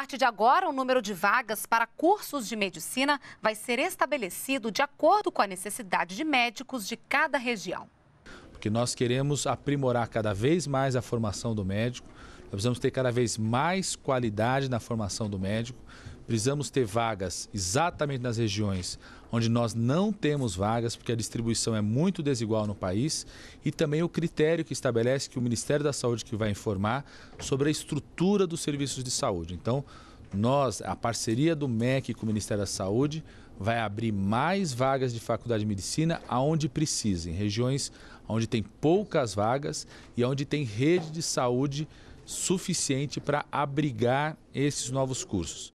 partir de agora, o número de vagas para cursos de medicina vai ser estabelecido de acordo com a necessidade de médicos de cada região. Porque nós queremos aprimorar cada vez mais a formação do médico, nós precisamos ter cada vez mais qualidade na formação do médico, Precisamos ter vagas exatamente nas regiões onde nós não temos vagas, porque a distribuição é muito desigual no país, e também o critério que estabelece que o Ministério da Saúde que vai informar sobre a estrutura dos serviços de saúde. Então, nós, a parceria do MEC com o Ministério da Saúde, vai abrir mais vagas de faculdade de medicina aonde precisa, em regiões onde tem poucas vagas e onde tem rede de saúde suficiente para abrigar esses novos cursos.